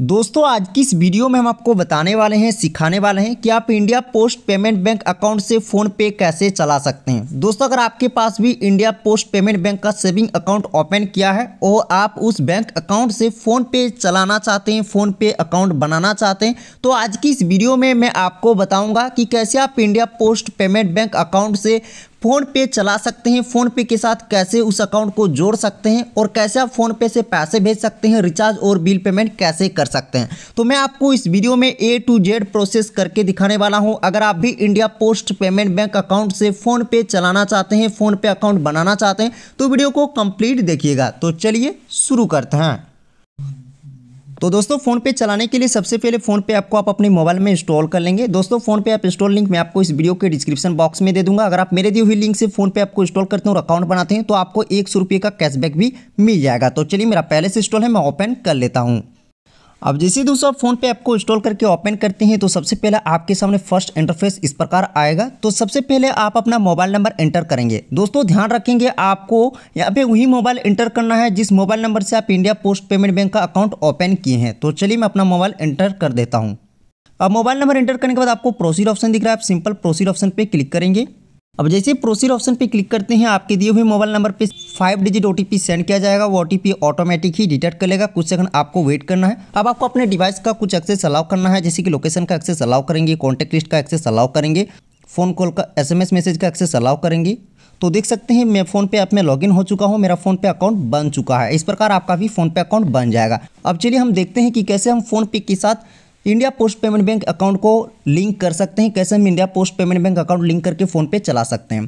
दोस्तों आज की इस वीडियो में हम आपको बताने वाले हैं सिखाने वाले हैं कि आप India Post payment bank account से फ़ोन पे कैसे चला सकते हैं दोस्तों अगर आपके पास भी इंडिया पोस्ट पेमेंट बैंक का सेविंग अकाउंट ओपन किया है और आप उस बैंक अकाउंट से फ़ोन पे चलाना चाहते हैं फ़ोन पे अकाउंट बनाना चाहते हैं तो आज की इस वीडियो में मैं आपको बताऊँगा कि कैसे आप India Post payment bank account से फ़ोन पे चला सकते हैं फ़ोन पे के साथ कैसे उस अकाउंट को जोड़ सकते हैं और कैसे आप फ़ोन पे से पैसे भेज सकते हैं रिचार्ज और बिल पेमेंट कैसे कर सकते हैं तो मैं आपको इस वीडियो में ए टू जेड प्रोसेस करके दिखाने वाला हूं अगर आप भी India Post payment bank account से फ़ोन पे चलाना चाहते हैं फ़ोन पे अकाउंट बनाना चाहते हैं तो वीडियो को कंप्लीट देखिएगा तो चलिए शुरू करते हैं तो दोस्तों फोन पे चलाने के लिए सबसे पहले फोन पे आपको आप अपने मोबाइल में इंस्टॉल कर लेंगे दोस्तों फोन पे आप इंस्टॉल लिंक मैं आपको इस वीडियो के डिस्क्रिप्शन बॉक्स में दे दूंगा अगर आप मेरे दी हुई लिंक से फोन पे आपको इंस्टॉल करते हैं और अकाउंट बनाते हैं तो आपको एक सौ का कैशबैक भी मिल जाएगा तो चलिए मेरा पहले से इंस्टॉल है मैं ओपन कर लेता हूँ अब जैसे दोस्तों आप फोन पे ऐप को इंस्टॉल करके ओपन करते हैं तो सबसे पहले आपके सामने फर्स्ट इंटरफेस इस प्रकार आएगा तो सबसे पहले आप अपना मोबाइल नंबर एंटर करेंगे दोस्तों ध्यान रखेंगे आपको यहाँ पे वही मोबाइल एंटर करना है जिस मोबाइल नंबर से आप इंडिया पोस्ट पेमेंट बैंक का अकाउंट ओपन किए हैं तो चलिए मैं अपना मोबाइल एंटर कर देता हूँ अब मोबाइल नंबर एंटर करने के बाद आपको प्रोसीड ऑप्शन दिख रहा है आप सिंपल प्रोसीड ऑप्शन पर क्लिक करेंगे अब जैसे प्रोसीड ऑप्शन पे क्लिक करते हैं आपके दिए हुए मोबाइल नंबर पे फाइव डिजिट ओटीपी सेंड किया जाएगा वो ओटीपी ऑटोमेटिक ही डिटेक्ट कर लेगा कुछ सेकंड आपको वेट करना है अब आपको अपने डिवाइस का कुछ एक्सेस अलाउ करना है जैसे कि लोकेशन का एक्सेस अलाउ करेंगे कॉन्टेक्ट लिस्ट का एक्सेस अलाउ करेंगे फ़ोन कॉल का एस मैसेज का एक्सेस अलाउ करेंगे तो देख सकते हैं मैं फ़ोन पे ऐप में लॉगिन हो चुका हूँ मेरा फ़ोन पे अकाउंट बन चुका है इस प्रकार आपका भी फ़ोन पे अकाउंट बन जाएगा अब चलिए हम देखते हैं कि कैसे हम फ़ोन पे के साथ India Post payment bank account को लिंक कर सकते हैं कैसे हम India Post payment bank account link करके फ़ोन पे चला सकते हैं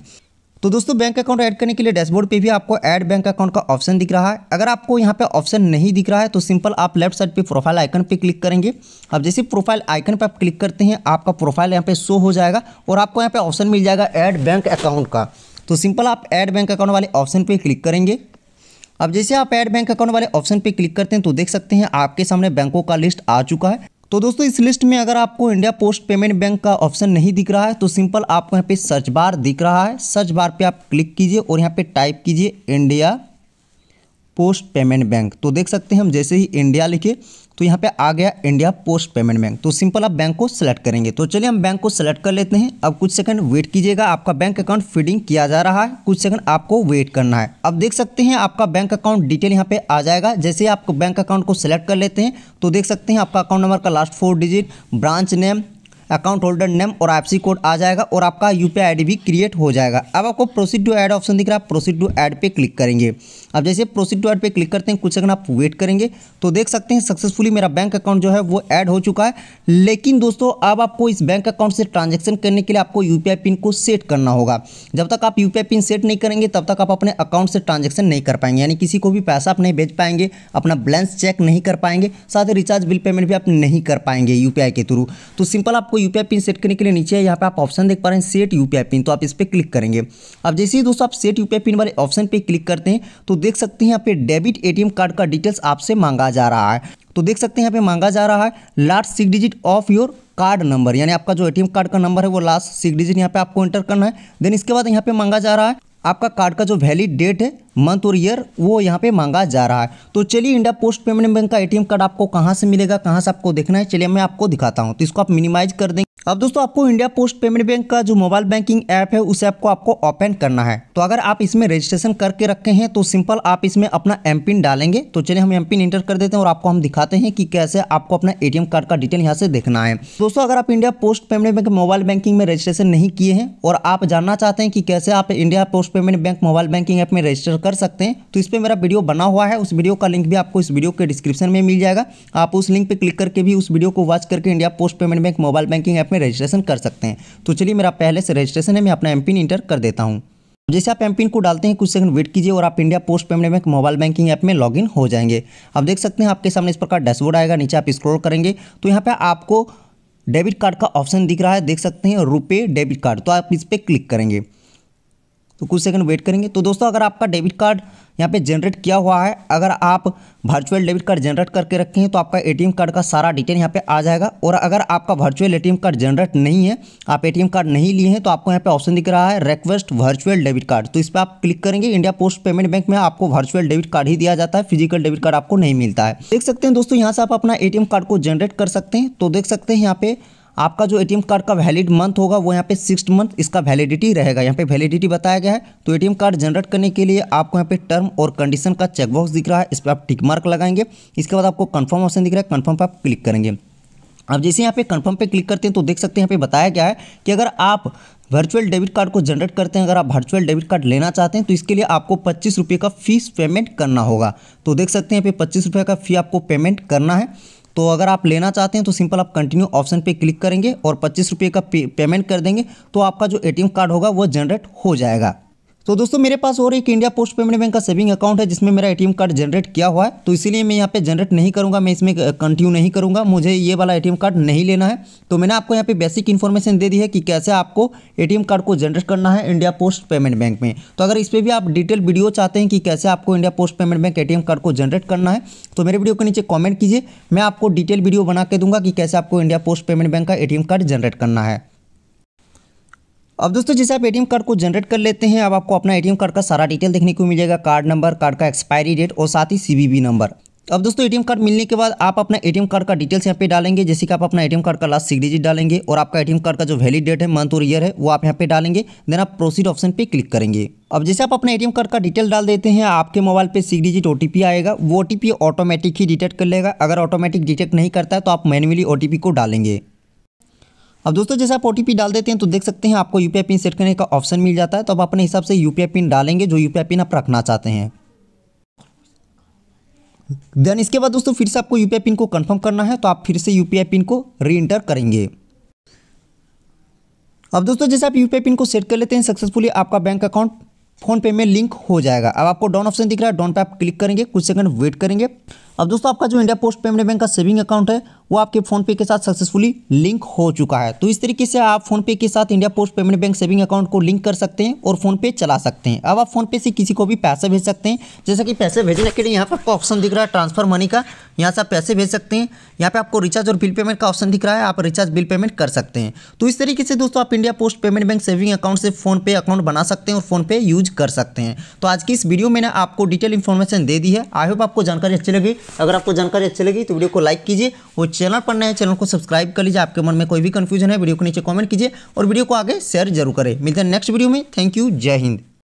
तो दोस्तों बैंक अकाउंट ऐड करने के लिए डैशबोर्ड पे भी आपको ऐड बैंक अकाउंट का ऑप्शन दिख रहा है अगर आपको यहाँ पे ऑप्शन नहीं दिख रहा है तो सिंपल आप लेफ्ट साइड पे प्रोफाइल आइकन पे क्लिक करेंगे अब जैसे प्रोफाइल आइकन पे आप क्लिक करते हैं आपका प्रोफाइल यहाँ पे शो हो जाएगा और आपको यहाँ पे ऑप्शन मिल जाएगा ऐड बैंक अकाउंट का तो सिंपल आप ऐड बैंक अकाउंट वाले ऑप्शन पर क्लिक करेंगे अब जैसे आप ऐड बैंक अकाउंट वाले ऑप्शन पर क्लिक करते हैं तो देख सकते हैं आपके सामने बैंकों का लिस्ट आ चुका है तो दोस्तों इस लिस्ट में अगर आपको इंडिया पोस्ट पेमेंट बैंक का ऑप्शन नहीं दिख रहा है तो सिंपल आपको यहाँ पे सर्च बार दिख रहा है सर्च बार पे आप क्लिक कीजिए और यहाँ पे टाइप कीजिए इंडिया पोस्ट पेमेंट बैंक तो देख सकते हैं हम जैसे ही इंडिया लिखे तो यहाँ पे आ गया इंडिया पोस्ट पेमेंट बैंक तो सिंपल आप बैंक को सेलेक्ट करेंगे तो चलिए हम बैंक को सेलेक्ट कर लेते हैं अब कुछ सेकंड वेट कीजिएगा आपका बैंक अकाउंट फीडिंग किया जा रहा है कुछ सेकंड आपको वेट करना है अब देख सकते हैं आपका बैंक अकाउंट डिटेल यहाँ पे आ जाएगा जैसे आप बैंक अकाउंट को सिलेक्ट कर लेते हैं तो देख सकते हैं आपका अकाउंट नंबर का last four digit branch name account holder name और आई कोड आ जाएगा और आपका यू पी भी क्रिएट हो जाएगा अब आपको प्रोसीड टू ऐड ऑप्शन दिख रहा है प्रोसीड टू ऐड पे क्लिक करेंगे अब जैसे प्रोसीड टू ऐड पे क्लिक करते हैं कुछ सेकंड आप वेट करेंगे तो देख सकते हैं सक्सेसफुली मेरा बैंक अकाउंट जो है वो ऐड हो चुका है लेकिन दोस्तों अब आपको इस बैंक अकाउंट से ट्रांजेक्शन करने के लिए आपको यू पिन को सेट करना होगा जब तक आप यू पिन सेट नहीं करेंगे तब तक आप अपने अकाउंट से ट्रांजेक्शन नहीं कर पाएंगे यानी किसी को भी पैसा आप नहीं भेज पाएंगे अपना बैलेंस चेक नहीं कर पाएंगे साथ ही रिचार्ज बिल पेमेंट भी आप नहीं कर पाएंगे यू के थ्रू तो सिंपल आपको यू पिन सेट करने के लिए नीचे यहाँ पर आप ऑप्शन देख पा रहे हैं सेट यू पिन तो आप इस पर क्लिक करेंगे अब जैसे ही दोस्तों आप सेट यू पिन वाले ऑप्शन पर क्लिक करते हैं तो देख सकते हैं यहाँ पे डेबिट एटीएम कार्ड का डिटेल्स आपसे मांगा जा रहा है तो देख सकते हैं यहाँ पे मांगा जा रहा है last six digit of your card number यानी आपका जो एटीएम कार्ड का नंबर है वो लास्ट सिक्स डिजिट यहाँ पे आपको एंटर करना है देन इसके बाद यहाँ पे मांगा जा रहा है आपका कार्ड का जो वैलिड डेट है मंथ और ईयर वो यहाँ पे मांगा जा रहा है तो चलिए इंडिया पोस्ट पेमेंट बैंक का एटीएम कार्ड आपको कहाँ से मिलेगा कहाँ से आपको देखना है चलिए मैं आपको दिखाता हूँ तो इसको आप मिनिमाइज कर देंगे अब दोस्तों आपको इंडिया पोस्ट पेमेंट बैंक का जो मोबाइल बैंकिंग ऐप है उस ऐप को आपको ओपन करना है तो अगर आप इसमें रजिस्ट्रेशन करके रखे हैं तो सिंपल आप इसमें अपना एम पिन डालेंगे तो चलिए हम एम पिन एंटर कर देते हैं और आपको हम दिखाते हैं कि कैसे आपको अपना एटीएम कार्ड का डिटेल यहाँ से देखना है दोस्तों अगर आप India Post payment bank mobile banking में रजिस्ट्रेशन नहीं किए हैं और आप जानना चाहते हैं कि कैसे आप India Post payment bank mobile banking app में रजिस्टर कर सकते हैं तो इस पर मेरा वीडियो बना हुआ है उस वीडियो का लिंक भी आपको इस वीडियो के डिस्क्रिप्शन में मिल जाएगा आप उस लिंक पर क्लिक करके भी उस वीडियो को वॉच करके India Post payment bank mobile banking app में रजिस्ट्रेशन कर सकते हैं तो चलिए मेरा पहले से रजिस्ट्रेशन है मैं अपना एम पिन इंटर कर देता हूँ जैसे आप एम पिन को डालते हैं कुछ सेकंड वेट कीजिए और आप India Post payment bank mobile banking app में लॉगिन हो जाएंगे आप देख सकते हैं आपके सामने इस प्रकार डैशबोर्ड आएगा नीचे आप स्क्रॉल करेंगे तो यहाँ पे आपको डेबिट कार्ड का ऑप्शन दिख रहा है देख सकते हैं रुपए डेबिट कार्ड तो आप इस पर क्लिक करेंगे तो कुछ सेकंड वेट करेंगे तो दोस्तों अगर आपका डेबिट कार्ड यहाँ पे जनरेट किया हुआ है अगर आप वर्चुअल डेबिट कार्ड जनरेट करके रखे हैं तो आपका एटीएम कार्ड का सारा डिटेल यहाँ पे आ जाएगा और अगर आपका वर्चुअल एटीएम कार्ड जनरेट नहीं है आप एटीएम कार्ड नहीं लिए हैं तो आपको यहाँ पे ऑप्शन दिख रहा है रिक्वेस्ट वर्चुअल डेबिट कार्ड तो इस पर आप क्लिक करेंगे इंडिया पोस्ट पेमेंट बैंक में आपको वर्चुअल डेबिट कार्ड ही दिया जाता है फिजिकल डेबिट कार्ड आपको नहीं मिलता है देख सकते हैं दोस्तों यहाँ से आप अपना ए कार्ड को जनरेट कर सकते हैं तो देख सकते हैं यहाँ पे आपका जो ए कार्ड का वैलिड मंथ होगा वो यहाँ पे सिक्स मंथ इसका वैलिडिटी रहेगा यहाँ पे वैलिडिटी बताया गया है तो ए कार्ड जनरेट करने के लिए आपको यहाँ पे टर्म और कंडीशन का चेकबॉक्स दिख रहा है इस पर आप टिक मार्क लगाएंगे इसके बाद आपको कन्फर्म ऑप्शन दिख रहा है कन्फर्म पर आप क्लिक करेंगे अब जैसे यहाँ पे कन्फर्म पर क्लिक करते हैं तो देख सकते हैं यहाँ पे बताया गया है कि अगर आप वर्चुअल डेबिट कार्ड को जनरेट करते हैं अगर आप वर्चुअल डेबिट कार्ड लेना चाहते हैं तो इसके लिए आपको पच्चीस रुपये का फीस पेमेंट करना होगा तो देख सकते हैं यहाँ पे पच्चीस रुपये का फ़ी आपको पेमेंट करना है तो अगर आप लेना चाहते हैं तो सिंपल आप कंटिन्यू ऑप्शन पे क्लिक करेंगे और पच्चीस रुपये का पे, पेमेंट कर देंगे तो आपका जो एटीएम कार्ड होगा वो जनरेट हो जाएगा तो दोस्तों मेरे पास और एक इंडिया पोस्ट पेमेंट बैंक का सेविंग अकाउंट है जिसमें मेरा एटीएम कार्ड जनरेट किया हुआ है तो इसीलिए मैं यहाँ पे जनरेट नहीं करूँगा मैं इसमें कंटिन्यू नहीं करूँगा मुझे ये वाला एटीएम कार्ड नहीं लेना है तो मैंने आपको यहाँ पे बेसिक इन्फॉर्मेशन दे दी है कि कैसे आपको ए कार्ड को जनरेट करना है इंडिया पोस्ट पेमेंट बैंक में तो अगर इस पर भी आप डिटेल वीडियो चाहते हैं कि कैसे आपको India Post payment bank e card को जनरेट करना है तो मेरे वीडियो के नीचे कॉमेंट कीजिए मैं आपको डिटेल वीडियो बना के दूंगा कि कैसे आपको इंडिया पोस्ट पेमेंट बैंक का ए कार्ड जनरेट करना है अब दोस्तों जैसे आप एटीएम कार्ड को जनरेट कर लेते हैं अब आपको अपना एटीएम कार्ड का सारा डिटेल देखने को मिलेगा कार्ड नंबर कार्ड का एक्सपायरी डेट और साथ ही सीवीवी नंबर अब दोस्तों एटीएम कार्ड मिलने के बाद आप अपना एटीएम कार्ड का डिटेल्स यहाँ पे डालेंगे जैसे कि आप अपना एटीएम कार्ड का लास्ट सिक्स डिजिट डालेंगे और आपका एटीएम कार्ड का जो वैलिड डेट है मंथ और ईयर है वो आप यहाँ पे डालेंगे देन आप प्रोसीड ऑप्शन पे क्लिक करेंगे अब जैसे आप अपना एटीएम कार्ड का डिटेल डाल देते हैं आपके मोबाइल पर सिक्स डिजिट ओटीपी आएगा वो ओटीपी ऑटोमेटिक ही डिटेक्ट कर लेगा अगर ऑटोमेटिक डिटेक्ट नहीं करता है तो आप मैनुअली ओटीपी को डालेंगे अब दोस्तों जैसे आप ओ डाल देते हैं तो देख सकते हैं आपको यूपीआई पिन सेट करने का ऑप्शन मिल जाता है तो आप अपने हिसाब से यूपीआई पिन डालेंगे जो यूपीआई पिन आप रखना चाहते हैं देन इसके बाद दोस्तों फिर से आपको यूपीआई पिन को कंफर्म करना है तो आप फिर से यूपीआई पिन को री करेंगे अब दोस्तों जैसे आप यूपीआई पिन को सेट कर लेते हैं सक्सेसफुली आपका बैंक अकाउंट फोन पे में लिंक हो जाएगा अब आपको डाउन ऑप्शन दिख रहा है डाउन पे आप क्लिक करेंगे कुछ सेकंड वेट करेंगे अब दोस्तों आपका जो इंडिया पोस्ट पेमेंट बैंक का सेविंग अकाउंट है वो आपके फोनपे के साथ सक्सेसफुली लिंक हो चुका है तो इस तरीके से आप फोनपे के साथ India Post payment bank saving account को लिंक कर सकते हैं और फोनपे चला सकते हैं अब आप फोनपे से किसी को भी पैसे भेज सकते हैं जैसे कि पैसे भेजने के लिए यहाँ पर आपको ऑप्शन दिख रहा है ट्रांसफर मनी का यहाँ से आप पैसे भेज सकते हैं यहाँ पर आपको रिचार्ज और बिल पेमेंट का ऑप्शन दिख रहा है आप रिचार्ज बिल पेमेंट कर सकते हैं तो इस तरीके से दोस्तों आप India Post payment bank saving account से फोनपे अकाउंट बना सकते हैं और फोनपे यूज कर सकते हैं तो आज की इस वीडियो में आपको डिटेल इन्फॉर्मेशन दे दी है आई होप आपको जानकारी अच्छी लगी अगर आपको जानकारी अच्छी लगी तो वीडियो को लाइक कीजिए और चैनल पर नए चैनल को सब्सक्राइब कर लीजिए आपके मन में कोई भी कन्फ्यूजन है वीडियो को नीचे कॉमेंट कीजिए और वीडियो को आगे शेयर जरूर करें मिलते हैं नेक्स्ट वीडियो में थैंक यू जय हिंद